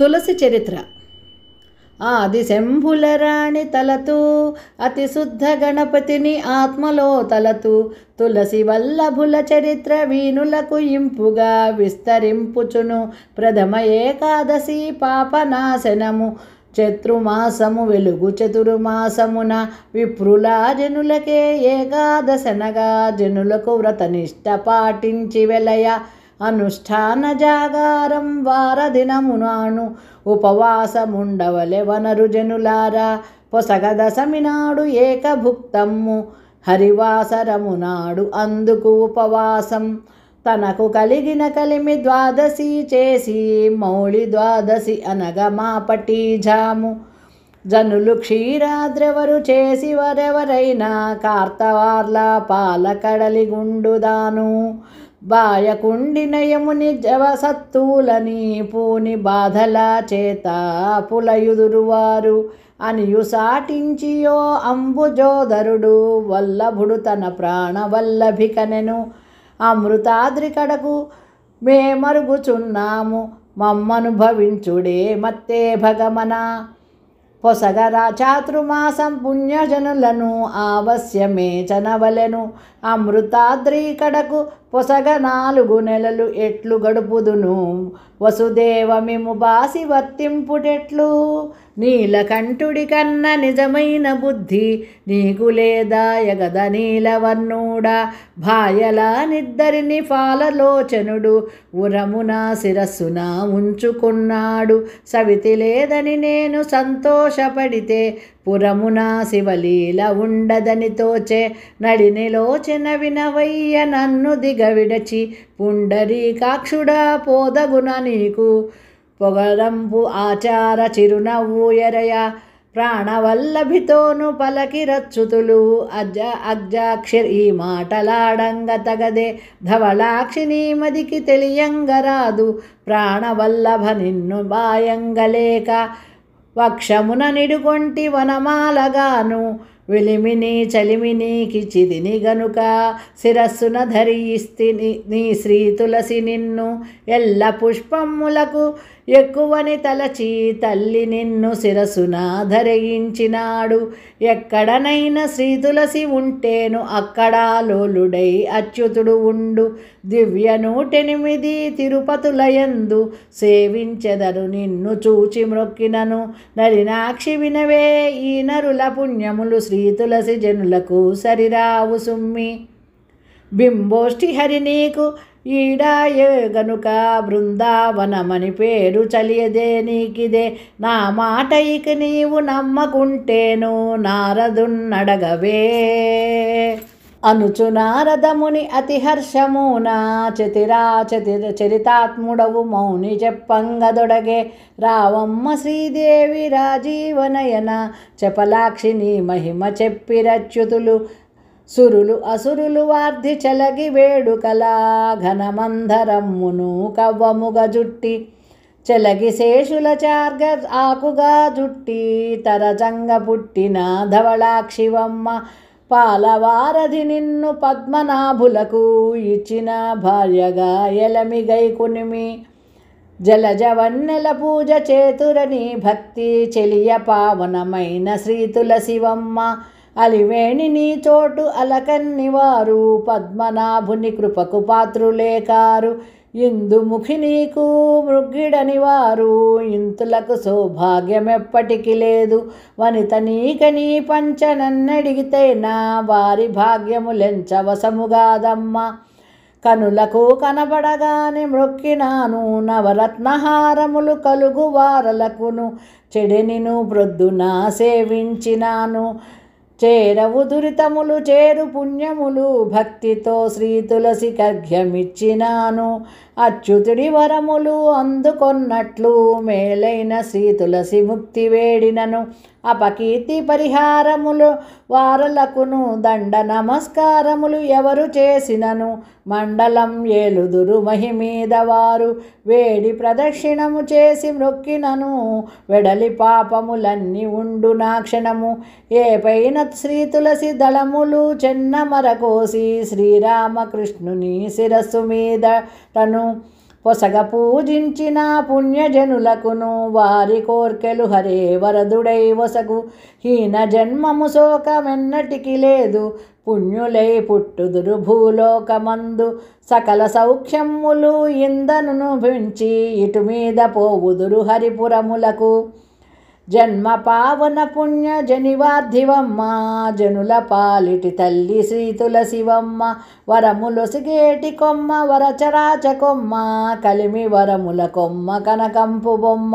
తులసి చరిత్ర ఆది శంభుల రాణి తలతు అతి శుద్ధ గణపతిని ఆత్మలో తలతు తులసి వల్లభుల చరిత్ర వీణులకు ఇంపుగా విస్తరింపుచును ప్రథమ ఏకాదశి పాపనాశనము చతుర్మాసము వెలుగు చతుర్మాసమున విప్రుల జనులకే ఏకాదశనగా జనులకు వ్రతనిష్ట పాటించి వెలయ అనుష్ఠానజాగారం వారదినమునాను ఉపవాసముండవలె వనరు జనులారా పొసగ దశమినాడు ఏకభుక్తమ్ము హరివాసరమునాడు అందుకు ఉపవాసం తనకు కలిగిన కలిమి ద్వాదశి చేసి మౌళి ద్వాదశి అనగా పటీజాము జనులు క్షీరాద్రెవరు చేసి వరెవరైనా కార్తవార్ల పాల గుండుదాను బాయకుండి నయముని జవసత్తులని పూని బాధల చేత పులయుదురువారు అనియు సాటించియో అంబుజోదరుడు వల్లభుడు తన ప్రాణవల్లభికనెను కడకు మేమరుగుచున్నాము మమ్మను భవించుడే మత్తే భగమనా కొసగరా చాతుర్మాసం పుణ్యజనులను ఆవశ్యమే చనవలెను అమృతాద్రి కడకు పొసగ నాలుగు నెలలు ఎట్లు గడుపుదును వసుదేవమిము బాసి వర్తింపుటెట్లు నీలకంఠుడి కన్న నిజమైన బుద్ధి నీకు లేదాయగద నీలవన్నూడా భాయలా నిద్దరిని ఫాలలోచనుడు ఉరమున శిరస్సున ఉంచుకున్నాడు సవితి లేదని నేను సంతోషపడితే పురమున శివలీల ఉండదని తోచే నడినిలోచిన వినవయ్య నన్ను దిగవిడచి పుండరీకాక్షుడా పోదగున నీకు పొగదంబు ఆచార చిరునవ్వు ఎరయ ప్రాణవల్లభితోను పలకి రచ్చుతులు అజ్జ అజాక్షి ఈ మాటలాడంగ తగదే ధవళాక్షిని మదికి తెలియంగరాదు ప్రాణవల్లభ నిన్ను బాయంగలేక వక్షమున నిడుగొంటి వనమాలగాను విలిమిని చలిమిని కిచిదిని గనుక శిరస్సున ధరిస్తిని నీ శ్రీ తులసి నిన్ను ఎల్ల పుష్పములకు ఎక్కువని తలచి తల్లి నిన్ను శిరసున ధరించినాడు ఎక్కడనైనా శ్రీ తులసి ఉంటేను అక్కడ లోలుడై అచ్యుతుడు ఉండు దివ్య నూటెనిమిది తిరుపతులయందు సేవించెదరు నిన్ను చూచి మ్రొక్కినను నరినాక్షి వినవే ఈ నరుల పుణ్యములు శ్రీ తులసి తులసి జనులకు సరిరావు సుమ్మి బింబోష్టి హరి నీకు ఈడాయే గనుక బృందావనమని పేరు చలియదే నీకిదే నా మాట ఇక నీవు నమ్మకుంటేను నారదున్నడగవే అనుచు నారదముని హర్షమున చతిరా చతి చరితాత్ముడవు మౌని చెప్పంగదొడగే రావమ్మ శ్రీదేవి రాజీవనయన చపలాక్షిని మహిమ చెప్పిరచ్యుతులు సురులు అసురులు వార్ధి చలగి వేడుకలా ఘనమంధరమ్మును కవ్వముగ జుట్టి చెలగి శేషుల చార్గ ఆకుగా జుట్టి తరచంగ పుట్టిన ధవళాక్షివమ్మ పాలవారధి నిన్ను పద్మనాభులకు ఇచ్చిన భార్యగా ఎలమిగై కునిమి జలజవన్నెల పూజ చేతురని భక్తి చెలియ పావనమైన శ్రీ తులసివమ్మ అలివేణి నీ చోటు అలకన్ని వారు పద్మనాభుని కృపకు పాత్రులే కారు ఇందుముఖి నీకు మృగ్గిడని వారు ఇంతులకు సౌభాగ్యం ఎప్పటికీ లేదు వనిత నీకని పంచనన్నడిగితేనా వారి భాగ్యము కాదమ్మ కనులకు కనబడగానే మృక్కినాను నవరత్నహారములు కలుగు వారలకును చెడెనిను ప్రొద్దున సేవించినాను చేరవు దురితములు చేరు పుణ్యములు భక్తితో శ్రీ తులసి కర్ఘ్యమిచ్చినాను అచ్యుతుడి వరములు అందుకొన్నట్లు మేలైన శ్రీ తులసి ముక్తి వేడినను అపకీర్తి పరిహారములు వారలకును దండ నమస్కారములు ఎవరు చేసినను మండలం ఏలుదురు మహిమీద వారు వేడి ప్రదక్షిణము చేసి మ్రొక్కినను వెడలి పాపములన్నీ ఉండు నాక్షణము ఏ పైన శ్రీ తులసి దళములు చెన్నమరకోసి శ్రీరామకృష్ణుని శిరస్సు మీద తను పొసగ పూజించిన పుణ్యజనులకును వారి కోర్కెలు హరే వరదుడై వసగు హీన జన్మము శోకమెన్నటికి లేదు పుణ్యులై పుట్టుదురు భూలోకమందు సకల సౌఖ్యములు ఇందనును పెంచి ఇటు మీద పోవుదురు హరిపురములకు జన్మ పావన పుణ్య జనివార్థివమ్మ జనుల పాలిటి తల్లి శ్రీ తులసివమ్మ వరములు సిగేటి కొమ్మ వరచరాచ కొమ్మ కలిమి వరముల కొమ్మ కనకంపు బొమ్మ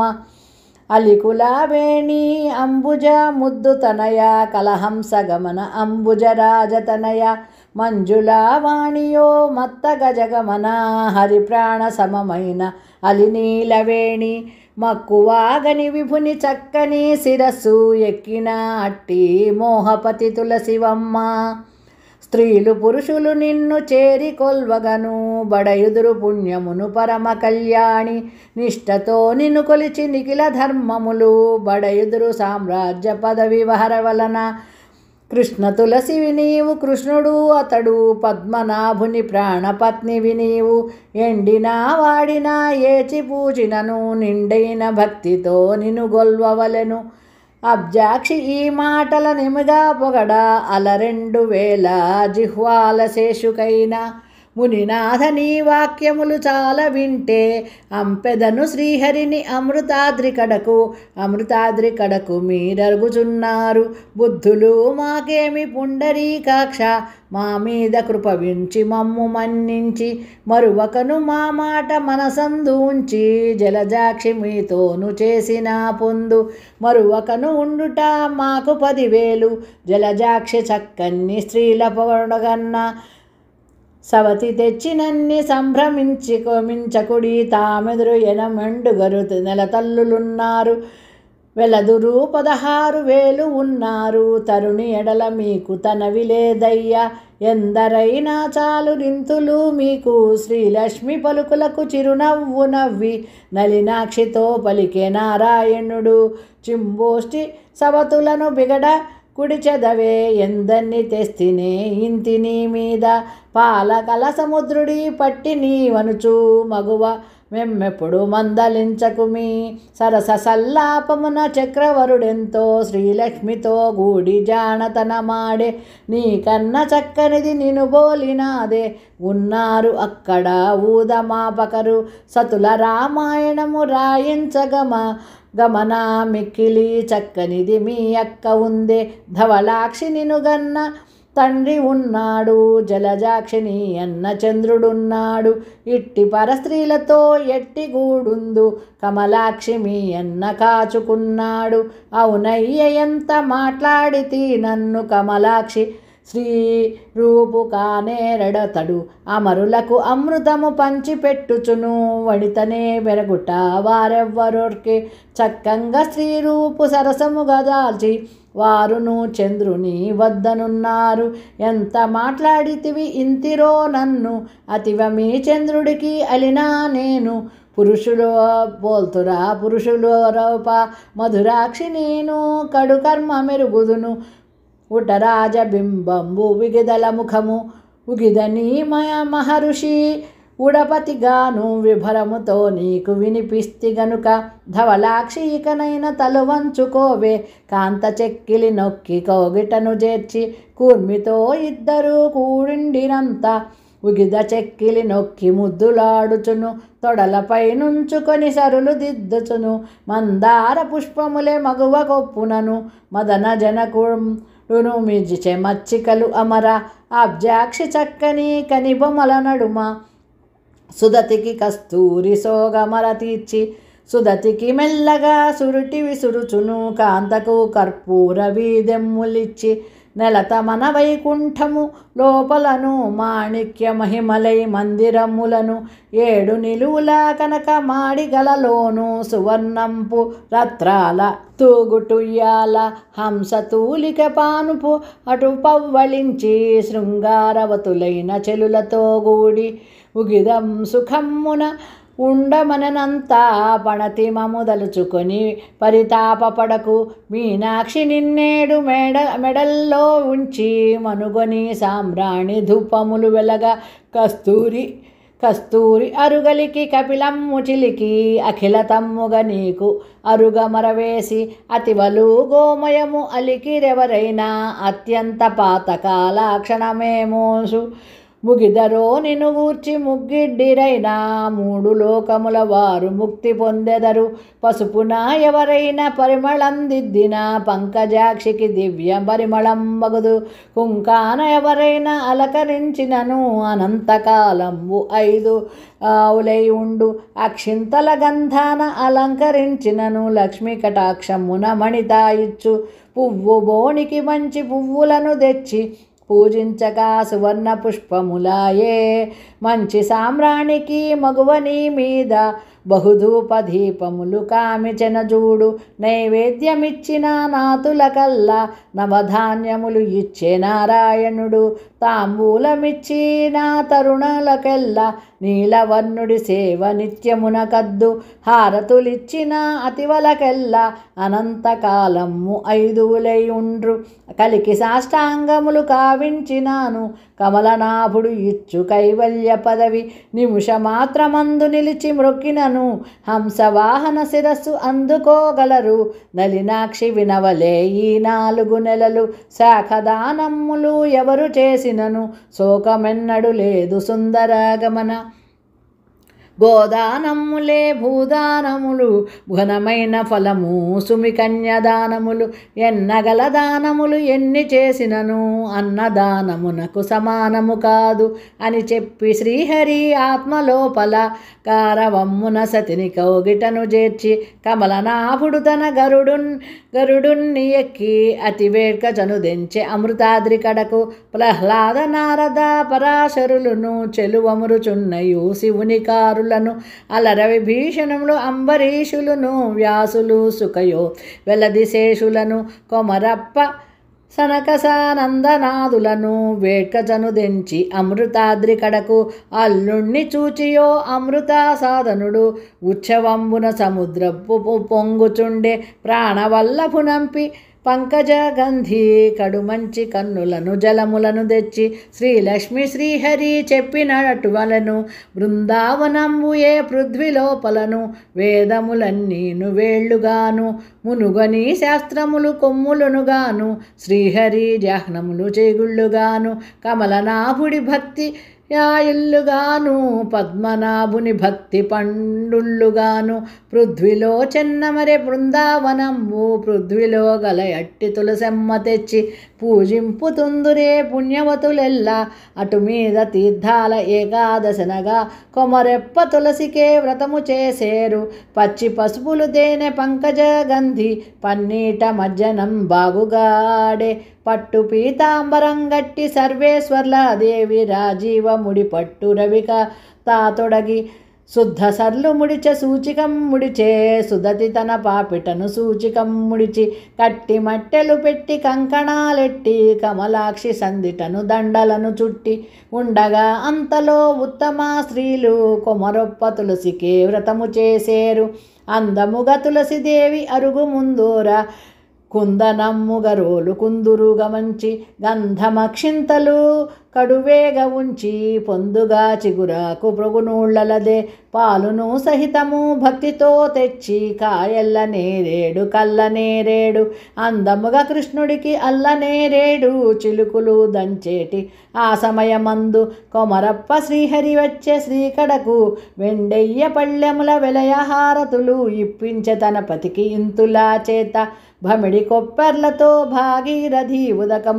అలికుల వేణి అంబుజ ముద్దు తనయ కలహంస గమన అంబుజ రాజతనయ మంజులావాణియో మత్త గజగమన హరిప్రాణ సమమైన అలినీలవేణి మక్కువాగని విభుని చక్కని శిరస్సు ఎక్కిన అట్టి మోహపతి తులసివమ్మ స్త్రీలు పురుషులు నిన్ను చేరి కొల్వగను బడయుదురు పుణ్యమును పరమ కళ్యాణి నిష్టతో నిన్ను కొలిచి నిఖిల ధర్మములు బడయుదురు సామ్రాజ్య పదవి వహరవలన కృష్ణ తులసి వినీవు కృష్ణుడు అతడు పద్మనాభుని ప్రాణపత్ని వినీవు ఎండినా వాడినా ఏచి పూజినను నిండైన భక్తితో నిను గొల్వవలెను అబ్జాక్షి ఈ మాటల నిమిగా పొగడ రెండు వేల జిహ్వాల శేషుకైనా మునినాథ నీ వాక్యములు చాలా వింటే అంపెదను శ్రీహరిని అమృతాద్రి కడకు అమృతాద్రి కడకు మీరరుగుచున్నారు బుద్ధులు మాకేమి పుండరీకాక్ష మా మీద కృపవించి మమ్ము మన్నించి మరువకను మా మాట మనసందుంచి జలజాక్షి మీతోను చేసిన పొందు మరువకను ఉండుట మాకు పదివేలు జలజాక్షి చక్కన్ని స్త్రీల పొగడగన్నా సవతి తెచ్చినన్ని సంభ్రమించి కోమించకుడి తామెదురు ఎనమండుగరు నెలతల్లులున్నారు వెలదురు పదహారు వేలు ఉన్నారు తరుణి ఎడల మీకు తనవిలేదయ్యా ఎందరైనా చాలు నింతులు మీకు శ్రీలక్ష్మి పలుకులకు చిరునవ్వు నవ్వి నలినాక్షితో పలికే నారాయణుడు చింబోష్టి సవతులను బిగడ కుడి చదవే ఎందన్ని తెస్తినే ఇంతిని మీద పాలకల సముద్రుడి పట్టి వనుచు మగువ మెమ్మెప్పుడు మందలించకు మీ సరస సల్లాపమున చక్రవరుడెంతో శ్రీలక్ష్మితో గూడి జానతనమాడే నీ కన్న చక్కనిది నిను బోలినాదే ఉన్నారు అక్కడ ఊదమాపకరు సతుల రామాయణము రాయించగమ గమన మిక్కిలి చక్కనిది మీ అక్క ఉందే ధవలాక్షి నినుగన్న తండ్రి ఉన్నాడు జలజాక్షిని అన్న చంద్రుడున్నాడు ఇట్టి పరస్త్రీలతో ఎట్టి గూడుందు కమలాక్షిమి అన్న కాచుకున్నాడు అవునయ్య ఎంత మాట్లాడితి నన్ను కమలాక్షి శ్రీ రూపుకానేరడతడు అమరులకు అమృతము పంచిపెట్టుచును వణితనే వెరగుట వారెవ్వరొరికి చక్కంగా శ్రీ రూపు సరసము గదాల్చి వారును చంద్రుని వద్దనున్నారు ఎంత మాట్లాడితివి ఇంతిరో నన్ను అతివమి చంద్రుడికి అలినా నేను పురుషులో పోల్తురా పురుషులో రూప మధురాక్షి నేను కడు కర్మ మెరుగుదును బింబంబు విగిదల ముఖము ఉగిద మయ మహర్షి ఉడపతిగాను విభరముతో నీకు వినిపిస్తి గనుక ధవలాక్షీకనైన తలువంచుకోవే కాంత చెక్కిలి నొక్కి కోగిటను చేర్చి కూర్మితో ఇద్దరూ కూడిండినంత ఉగిద చెక్కిలి నొక్కి ముద్దులాడుచును తొడలపై నుంచుకొని సరులు దిద్దుచును మందార పుష్పములే మగువ కొప్పునను మదన జనకు రుణుమిజిచె మచ్చికలు అమర అబ్జాక్షి చక్కని కనిబొమల నడుమ సుదతికి కస్తూరి సోగమర తీర్చి సుదతికి మెల్లగా సురుటి విసురుచును కాంతకు కర్పూర వీదెమ్ములిచ్చి నెలత మన వైకుంఠము లోపలను మాణిక్య మహిమలై మందిరములను ఏడు నిలువుల కనక మాడిగలలోను సువర్ణంపు రత్రాల తూగుటుయ్యాల హంసతూలిక పానుపు అటు పవ్వళించి శృంగారవతులైన చెలులతో గూడి ఉగిదం సుఖమ్మున ఉండమననంతా పణతిమ మొదలుచుకొని పరితాపపడకు మీనాక్షి నిన్నేడు మెడ మెడల్లో ఉంచి మనుగొని సామ్రాణి ధూపములు వెలగ కస్తూరి కస్తూరి అరుగలికి కపిలమ్ము చిలికి అఖిల తమ్ముగ నీకు అరుగ మరవేసి అతివలు గోమయము అలికిరెవరైనా అత్యంత పాతకాల క్షణమేమోసు ముగిదరో నిను ఊర్చి ముగ్గిడ్డిరైనా మూడు లోకముల వారు ముక్తి పొందెదరు పసుపున ఎవరైనా దిద్దిన పంకజాక్షికి దివ్య పరిమళం మగుదు కుంకాన ఎవరైనా అలకరించినను అనంతకాలంబు ఐదు ఆవులై ఉండు అక్షింతల గంధాన అలంకరించినను లక్ష్మీ కటాక్షమున మణితాయిచ్చు పువ్వు బోనికి మంచి పువ్వులను తెచ్చి పూజించగా సువర్ణ పుష్పములాయే మంచి సామ్రాణికి మగువని మీద బహుధూప దీపములు కామిచెన జూడు నైవేద్యమిచ్చిన నాతుల కల్లా నవధాన్యములు ఇచ్చే నారాయణుడు తాంబూలమిచ్చి నా తరుణులకెల్లా నీలవర్ణుడి సేవ నిత్యమున కద్దు హారతులిచ్చిన అతివలకెల్లా అనంతకాలము ఐదువులై ఉండ్రు కలికి సాష్టాంగములు కావించినాను కమలనాభుడు ఇచ్చు కైవల్య పదవి నిమిషమాత్రమందు నిలిచి మృక్కినను హంసవాహన శిరస్సు అందుకోగలరు నలినాక్షి వినవలే ఈ నాలుగు నెలలు శాఖదానమ్ములు ఎవరు చేసిన చేసినను శోకమెన్నడు లేదు సుందరాగమన గోదానములే భూదానములు ఘనమైన ఫలము సుమికన్యదానములు ఎన్నగల దానములు ఎన్ని చేసినను అన్నదానమునకు సమానము కాదు అని చెప్పి శ్రీహరి ఆత్మలోపల కారవమ్మున సతిని కౌగిటను చేర్చి కమలనాభుడు తన గరుడున్ గరుడుణ్ణి ఎక్కి అతి అతివేడ్క చనుదెంచే అమృతాద్రి కడకు ప్రహ్లాద నారద పరాశరులను చెలువమురుచున్నయు శివుని కారు కుమారులను అలరవి భీషణములు అంబరీషులను వ్యాసులు సుఖయో వెలదిశేషులను కొమరప్ప వేకజను దించి అమృతాద్రి కడకు అల్లుణ్ణి చూచియో అమృత సాధనుడు ఉత్సవంబున సముద్రపు పొంగుచుండే ప్రాణవల్లభునంపి పంకజగంధి కడుమంచి కన్నులను జలములను తెచ్చి శ్రీలక్ష్మి శ్రీహరి చెప్పినటువలను బృందావనంబు ఏ పృథ్వీలోపలను వేదములన్నీ నువేళ్లుగాను మునుగని శాస్త్రములు కొమ్ములను గాను శ్రీహరి జాహ్నములు చేగుళ్ళుగాను కమలనాభుడి భక్తి యాయిల్లుగాను పద్మనాభుని భక్తి పండుళ్ళుగాను పృథ్వీలో చెన్నమరే ఓ పృథ్వీలో గల ఎట్టి తులసెమ్మ తెచ్చి పూజింపుతుందురే పుణ్యవతులెల్ల అటు మీద తీర్థాల ఏకాదశనగా కొమరెప్ప తులసికే వ్రతము చేసేరు పచ్చి పసుపులు తేనె పంకజ గంధి పన్నీట మజ్జనం బాగుగాడే పట్టు పీతాంబరం గట్టి సర్వేశ్వర్ల దేవి రాజీవ ముడి పట్టు రవిక తాతొడగి శుద్ధ సర్లు ముడిచ సూచికం ముడిచే సుదతి తన పాపిటను సూచికం ముడిచి కట్టి మట్టెలు పెట్టి కంకణాలెట్టి కమలాక్షి సందిటను దండలను చుట్టి ఉండగా అంతలో ఉత్తమ స్త్రీలు కొమరొప్ప తులసికే వ్రతము చేసేరు అందముగా తులసిదేవి అరుగు ముందూర కుందనమ్ముగరోలు గమంచి గంధమక్షింతలు కడువేగ ఉంచి పొందుగా చిగురాకు ಭೃಗುನೂಳ್ಳಲದೆ పాలును సహితము భక్తితో తెచ్చి కాయల్ల నేరేడు కల్ల నేరేడు అందముగా కృష్ణుడికి అల్ల నేరేడు చిలుకులు దంచేటి ఆ సమయమందు కొమరప్ప శ్రీహరి వచ్చే శ్రీకడకు వెండయ్య పళ్ళెముల విలయహారతులు ఇప్పించే తన పతికి ఇంతులా చేత భమిడి కొప్పర్లతో భాగీరథి ఉదకం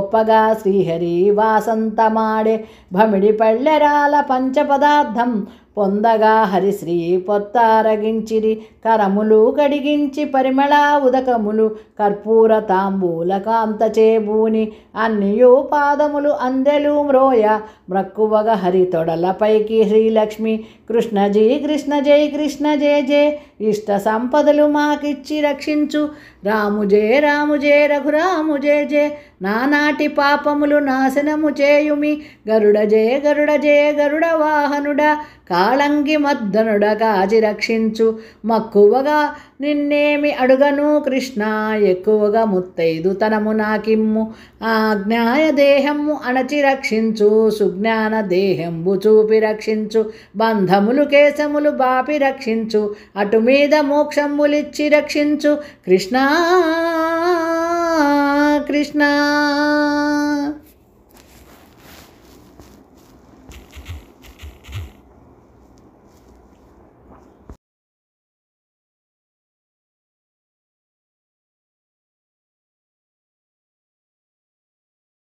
ఒప్పగా శ్రీహరి వాస సంతమాడే భమిడి పళ్ళెరాల పంచపదార్థం పొందగా హరిశ్రీ పొత్తారగించిరి కరములు కడిగించి పరిమళ ఉదకములు కర్పూర తాంబూల చేబూని అన్నియు పాదములు అందెలు మ్రోయ మ్రక్కువగ హరితొడలపైకి శ్రీలక్ష్మి కృష్ణ జీ కృష్ణ జై కృష్ణ జయ జయ ఇష్ట సంపదలు మాకిచ్చి రక్షించు రాము జయ రాము జయ రఘురాము జయ జయ నానాటి పాపములు నాశనము చేయుమి గరుడ జయ గరుడ జయ గరుడ వాహనుడ కాళంగి మద్దనుడ కాచి రక్షించు మక్కువగా నిన్నేమి అడుగను కృష్ణ ఎక్కువగా ముత్తైదు తనము నాకిమ్ము ఆజ్ఞాయ దేహము అణచి రక్షించు సుజ్ఞాన దేహంబు చూపి రక్షించు బంధములు కేశములు బాపి రక్షించు అటు మీద మోక్షములిచ్చి రక్షించు కృష్ణ ಕೃಷ್ಣ